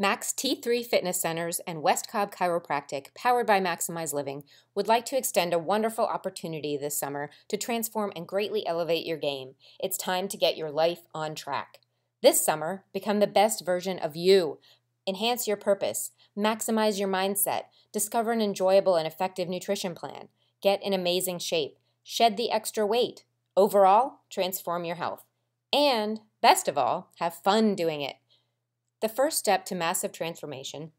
Max T3 Fitness Centers and West Cobb Chiropractic, powered by Maximize Living, would like to extend a wonderful opportunity this summer to transform and greatly elevate your game. It's time to get your life on track. This summer, become the best version of you. Enhance your purpose, maximize your mindset, discover an enjoyable and effective nutrition plan, get in amazing shape, shed the extra weight, overall, transform your health. And, best of all, have fun doing it. The first step to massive transformation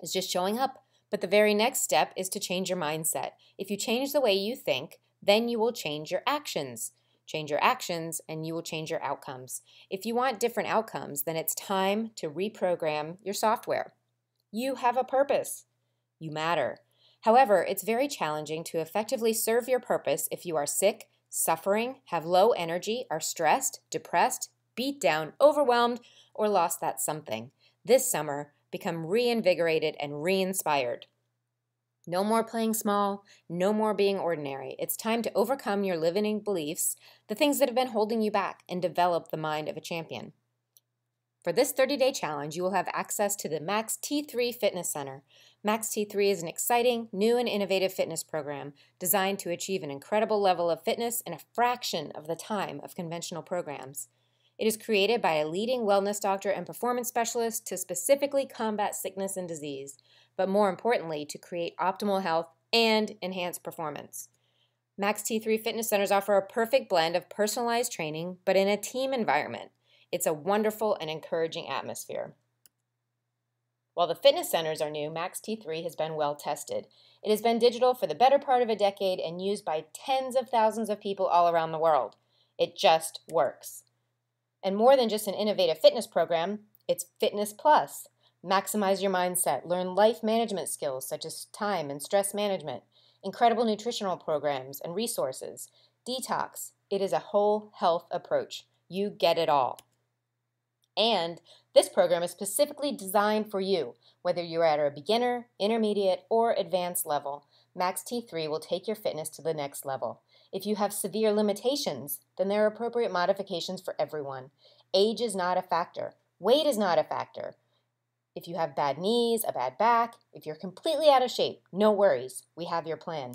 is just showing up. But the very next step is to change your mindset. If you change the way you think, then you will change your actions. Change your actions and you will change your outcomes. If you want different outcomes, then it's time to reprogram your software. You have a purpose, you matter. However, it's very challenging to effectively serve your purpose if you are sick, suffering, have low energy, are stressed, depressed, beat down, overwhelmed, or lost that something. This summer, become reinvigorated and re inspired. No more playing small, no more being ordinary. It's time to overcome your limiting beliefs, the things that have been holding you back, and develop the mind of a champion. For this 30 day challenge, you will have access to the Max T3 Fitness Center. Max T3 is an exciting, new, and innovative fitness program designed to achieve an incredible level of fitness in a fraction of the time of conventional programs. It is created by a leading wellness doctor and performance specialist to specifically combat sickness and disease, but more importantly, to create optimal health and enhance performance. Max T3 Fitness Centers offer a perfect blend of personalized training, but in a team environment. It's a wonderful and encouraging atmosphere. While the fitness centers are new, Max T3 has been well tested. It has been digital for the better part of a decade and used by tens of thousands of people all around the world. It just works. And more than just an innovative fitness program, it's Fitness Plus. Maximize your mindset, learn life management skills such as time and stress management, incredible nutritional programs and resources, detox. It is a whole health approach. You get it all. And this program is specifically designed for you, whether you're at a beginner, intermediate, or advanced level. Max T3 will take your fitness to the next level. If you have severe limitations, then there are appropriate modifications for everyone. Age is not a factor. Weight is not a factor. If you have bad knees, a bad back, if you're completely out of shape, no worries. We have your plan.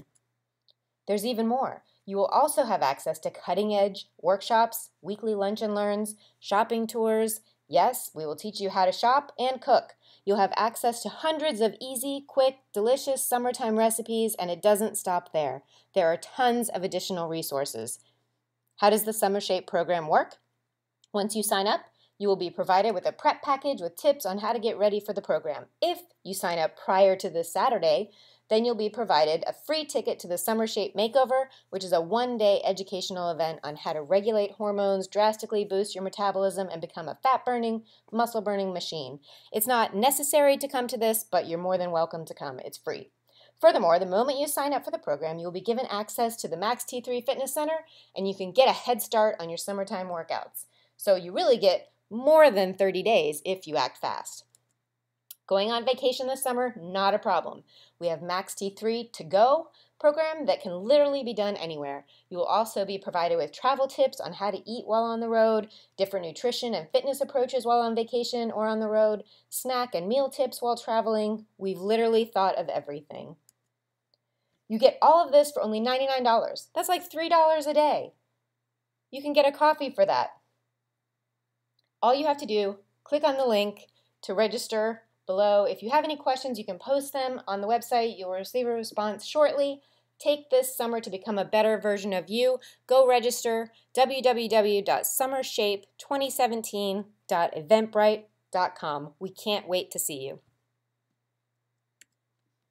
There's even more. You will also have access to cutting edge workshops, weekly lunch and learns, shopping tours, Yes, we will teach you how to shop and cook. You'll have access to hundreds of easy, quick, delicious summertime recipes, and it doesn't stop there. There are tons of additional resources. How does the Summer Shape program work? Once you sign up, you will be provided with a prep package with tips on how to get ready for the program. If you sign up prior to this Saturday, then you'll be provided a free ticket to the Summer Shape Makeover, which is a one day educational event on how to regulate hormones, drastically boost your metabolism, and become a fat burning, muscle burning machine. It's not necessary to come to this, but you're more than welcome to come. It's free. Furthermore, the moment you sign up for the program, you'll be given access to the Max T3 Fitness Center and you can get a head start on your summertime workouts. So you really get more than 30 days if you act fast. Going on vacation this summer, not a problem. We have Max T3 to go program that can literally be done anywhere. You will also be provided with travel tips on how to eat while on the road, different nutrition and fitness approaches while on vacation or on the road, snack and meal tips while traveling. We've literally thought of everything. You get all of this for only $99. That's like $3 a day. You can get a coffee for that. All you have to do, click on the link to register below. If you have any questions, you can post them on the website. You'll receive a response shortly. Take this summer to become a better version of you. Go register www.summershape2017.eventbrite.com. We can't wait to see you.